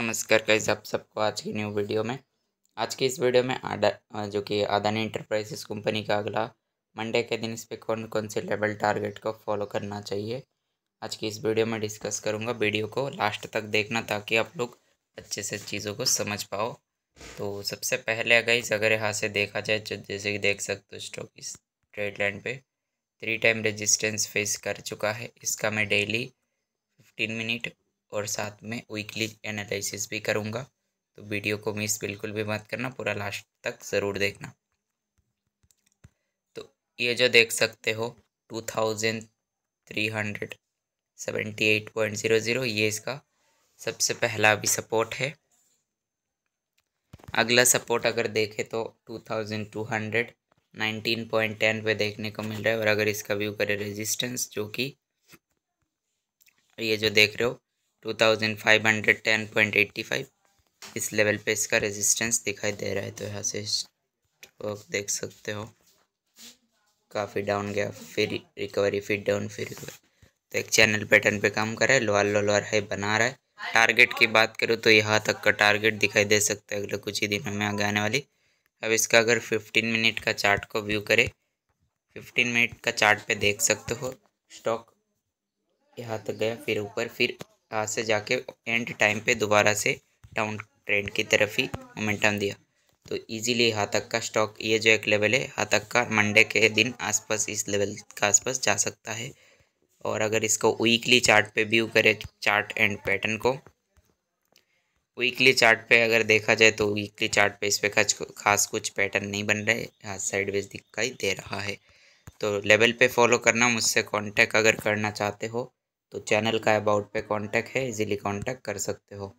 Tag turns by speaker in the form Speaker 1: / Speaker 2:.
Speaker 1: नमस्कार गाइज आप सबको आज की न्यू वीडियो में आज की इस वीडियो में आडा जो कि अदानी इंटरप्राइजेस कंपनी का अगला मंडे के दिन इस पर कौन कौन से लेवल टारगेट को फॉलो करना चाहिए आज की इस वीडियो में डिस्कस करूंगा वीडियो को लास्ट तक देखना ताकि आप लोग अच्छे से चीज़ों को समझ पाओ तो सबसे पहले अगर इस अगर यहाँ से देखा जाए तो जैसे कि देख सकते हो स्टॉक इस ट्रेड लाइन पर थ्री टाइम रजिस्टेंस फेस कर चुका है इसका मैं डेली फिफ्टीन मिनट और साथ में वीकली एनालिसिस भी करूँगा तो वीडियो को मिस बिल्कुल भी मत करना पूरा लास्ट तक ज़रूर देखना तो ये जो देख सकते हो two thousand three hundred seventy eight point zero zero ये इसका सबसे पहला अभी सपोर्ट है अगला सपोर्ट अगर देखें तो two thousand two hundred nineteen point ten पे देखने को मिल रहा है और अगर इसका व्यू करें रेजिस्टेंस जो कि ये जो देख रहे हो two thousand five hundred ten point eighty five इस लेवल पे इसका रेजिस्टेंस दिखाई दे रहा है तो यहाँ से स्टॉक देख सकते हो काफ़ी डाउन गया फिर रिकवरी फिर डाउन फिर रिकवरी तो एक चैनल पैटर्न पे काम कर रहा है लोअर लो लोअर हाई बना रहा है टारगेट की बात करूँ तो यहाँ तक का टारगेट दिखाई दे सकता है अगले कुछ ही दिनों में आगे आने वाली अब इसका अगर फिफ्टीन मिनट का चार्ट को व्यू करें फिफ्टीन मिनट का चार्ट पे देख सकते हो स्टॉक यहाँ तक गया फिर ऊपर फिर आज से जाके एंड टाइम पे दोबारा से डाउन ट्रेंड की तरफ ही मोमेंटम दिया तो इजीली हाथक का स्टॉक ये जो एक लेवल है हाथक का मंडे के दिन आसपास इस लेवल के आसपास जा सकता है और अगर इसको वीकली चार्ट पे व्यू करें चार्ट एंड पैटर्न को वीकली चार्ट पे अगर देखा जाए तो वीकली चार्ट पे इस पर खास कुछ पैटर्न नहीं बन रहे यहाँ साइडवेज दिखाई दे रहा है तो लेवल पे फॉलो करना मुझसे कांटेक्ट अगर करना चाहते हो तो चैनल का अबाउट पे कांटेक्ट है इजीली कांटेक्ट कर सकते हो